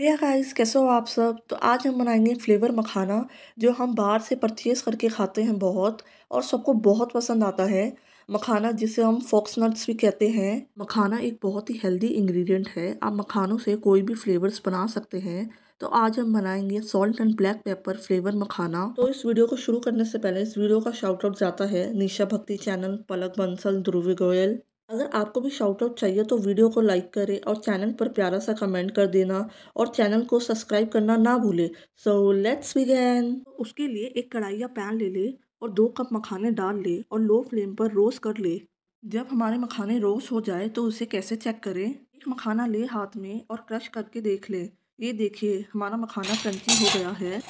hey guys कैसे हो आप सब तो आज हम बनाएंगे फ्लेवर मखाना जो हम बाहर से परचेज़ करके खाते हैं बहुत और सबको बहुत पसंद आता है मखाना जिसे हम फॉक्स नट्स भी कहते हैं मखाना एक बहुत ही हेल्दी इंग्रेडिएंट है आप मखानों से कोई भी फ्लेवर्स बना सकते हैं तो आज हम बनाएंगे salt and black pepper flavour makhana तो इस वीडियो को शुरू करने से पहले इस वीडियो का शाउट आउट जाता है निशा भक्ति चैनल पलक बंसल ध्रुवी गोयल अगर आपको भी शाउट आउट चाहिए तो वीडियो को लाइक करें और चैनल पर प्यारा सा कमेंट कर देना और चैनल को सब्सक्राइब करना ना भूलें सो लेट्स बिगेन उसके लिए एक कढ़ाई या पैन ले ले और दो कप मखाने डाल ले और लो फ्लेम पर रोस्ट कर ले जब हमारे मखाने रोस्ट हो जाए तो उसे कैसे चेक करें एक मखाना ले हाथ में और क्रश करके देख लें ये देखिए हमारा मखाना क्रंची हो गया है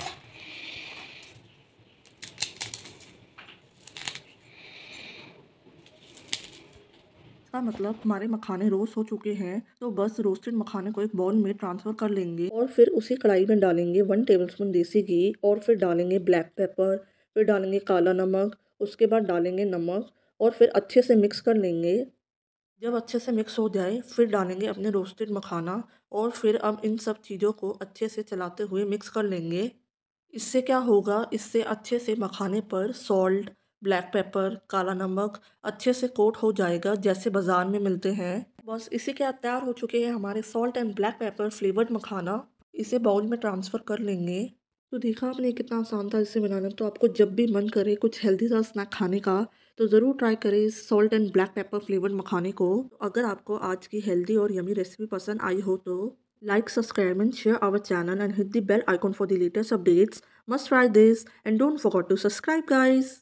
इसका मतलब हमारे मखाने रोस्ट हो चुके हैं तो बस रोस्टेड मखाने को एक बाउल में ट्रांसफर कर लेंगे और फिर उसी कढ़ाई में डालेंगे वन टेबलस्पून देसी घी और फिर डालेंगे ब्लैक पेपर फिर डालेंगे काला नमक उसके बाद डालेंगे नमक और फिर अच्छे से मिक्स कर लेंगे जब अच्छे से मिक्स हो जाए फिर डालेंगे अपने रोस्टेड मखाना और फिर अब इन सब चीज़ों को अच्छे से चलाते हुए मिक्स कर लेंगे इससे क्या होगा इससे अच्छे से मखाने पर सॉल्ट ब्लैक पेपर काला नमक अच्छे से कोट हो जाएगा जैसे बाज़ार में मिलते हैं बस इसी के तैयार हो चुके हैं हमारे salt and black pepper flavoured makhana इसे बाउल में ट्रांसफ़र कर लेंगे तो देखा आपने कितना आसान था इसे बनाना तो आपको जब भी मन करे कुछ हेल्दी सा स्नैक खाने का तो ज़रूर ट्राई करें इस salt and black pepper flavoured मखाने को तो अगर आपको आज की हेल्दी और यमी रेसिपी पसंद आई हो तो like subscribe and share our channel and hit the bell icon for the latest updates must try this and don't forget to subscribe guys